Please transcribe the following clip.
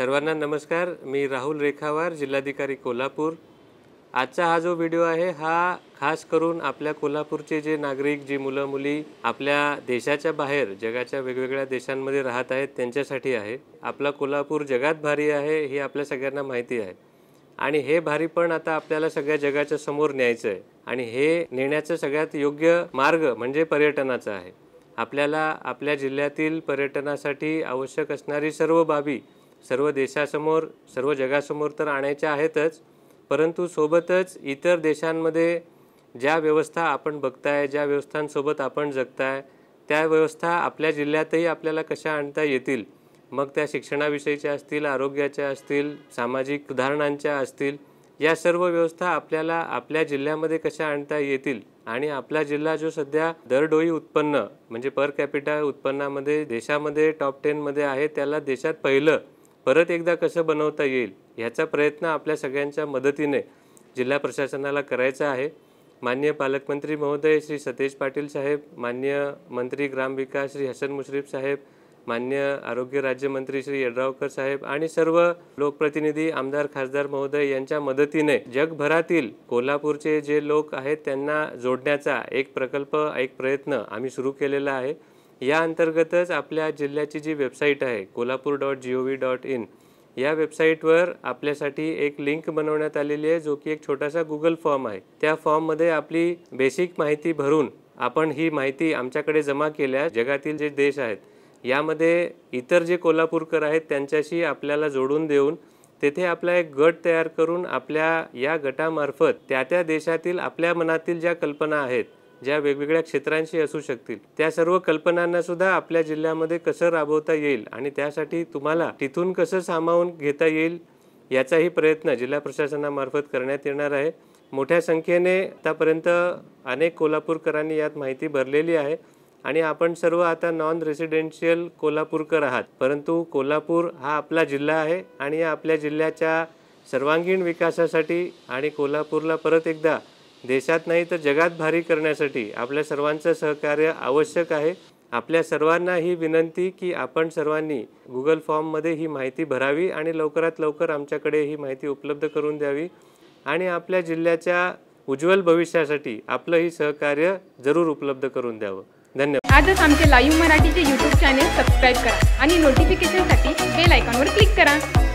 सर्वांना नमस्कार मी राहुल रेखावार जिल्हाधिकारी कोल्हापूर आजचा हा जो व्हिडिओ आहे हा खास करून आपल्या कोल्हापूरचे जे नागरिक जी मुलं मुली आपल्या देशाच्या बाहेर जगाच्या वेगवेगळ्या देशांमध्ये राहत आहेत त्यांच्यासाठी आहे आपला कोल्हापूर जगात भारी आहे हे आपल्या सगळ्यांना माहिती आहे आणि हे भारी पण आता आपल्याला सगळ्या जगाच्या समोर न्यायचं आहे आणि हे नेण्याचं सगळ्यात योग्य मार्ग म्हणजे पर्यटनाचा आहे आपल्याला आपल्या जिल्ह्यातील पर्यटनासाठी आवश्यक असणारी सर्व बाबी सर्व देशासमोर सर्व जगासमोर तर आणायच्या आहेतच परंतु सोबतच इतर देशांमध्ये ज्या व्यवस्था आपण बघताय ज्या व्यवस्थांसोबत आपण जगताय त्या व्यवस्था आपल्या जिल्ह्यातही आपल्याला कशा आणता येतील मग त्या शिक्षणाविषयीच्या असतील आरोग्याच्या असतील सामाजिक सुधारणांच्या असतील या सर्व व्यवस्था आपल्याला आपल्या जिल्ह्यामध्ये कशा आणता येतील आणि आपला जिल्हा जो सध्या दरडोई उत्पन्न म्हणजे पर कॅपिटल उत्पन्नामध्ये देशामध्ये टॉप टेनमध्ये आहे त्याला देशात पहिलं परत एकदा कसं बनवता येईल ह्याचा प्रयत्न आपल्या सगळ्यांच्या मदतीने जिल्हा प्रशासनाला करायचा आहे मान्य पालकमंत्री महोदय श्री सतेज पाटील साहेब मान्य मंत्री ग्रामविकास श्री हसन मुश्रीफ साहेब मान्य आरोग्य राज्यमंत्री श्री यड्रावकर साहेब आणि सर्व लोकप्रतिनिधी आमदार खासदार महोदय यांच्या मदतीने जगभरातील कोल्हापूरचे जे लोक आहेत त्यांना जोडण्याचा एक प्रकल्प एक प्रयत्न आम्ही सुरू केलेला आहे या अंतर्गतच आपल्या जिल्ह्याची जी वेबसाईट आहे Kolhapur dot G O V dot in या वेबसाईटवर आपल्यासाठी एक लिंक बनवण्यात आलेली आहे जो की एक छोटासा गुगल फॉर्म आहे त्या फॉर्ममध्ये आपली बेसिक माहिती भरून आपण ही माहिती आमच्याकडे जमा केल्या जगातील जे देश आहेत यामध्ये इतर जे कोल्हापूरकर आहेत त्यांच्याशी आपल्याला जोडून देऊन तेथे आपला एक गट तयार करून आपल्या या गटामार्फत त्या त्या देशातील आपल्या मनातील ज्या कल्पना आहेत ज्या वेगवेगळ्या क्षेत्रांशी असू शकतील त्या सर्व कल्पनांना सुद्धा आपल्या जिल्ह्यामध्ये कसं राबवता येईल आणि त्यासाठी तुम्हाला तिथून कसं सामावून घेता येईल याचाही प्रयत्न जिल्हा प्रशासनामार्फत करण्यात येणार आहे मोठ्या संख्येने आतापर्यंत अनेक कोल्हापूरकरांनी यात माहिती भरलेली आहे आणि आपण सर्व आता नॉन रेसिडेन्शियल कोल्हापूरकर आहात परंतु कोल्हापूर हा आपला जिल्हा आहे आणि या आपल्या जिल्ह्याच्या सर्वांगीण विकासासाठी आणि कोल्हापूरला परत एकदा देशात नाही तर जगात भारी करण्यासाठी आपल्या सर्वांचं सहकार्य आवश्यक आहे आपल्या सर्वांना ही विनंती की आपण सर्वांनी गुगल फॉर्ममध्ये ही माहिती भरावी आणि लवकरात लवकर आमच्याकडे ही माहिती उपलब्ध करून द्यावी आणि आपल्या जिल्ह्याच्या उज्ज्वल भविष्यासाठी आपलं ही सहकार्य जरूर उपलब्ध करून द्यावं धन्यवाद आजच आमचे लाईव्ह मराठीचे यूट्यूब चॅनेल सबस्क्राईब करा आणि नोटिफिकेशनसाठी बेल आयकॉनवर क्लिक करा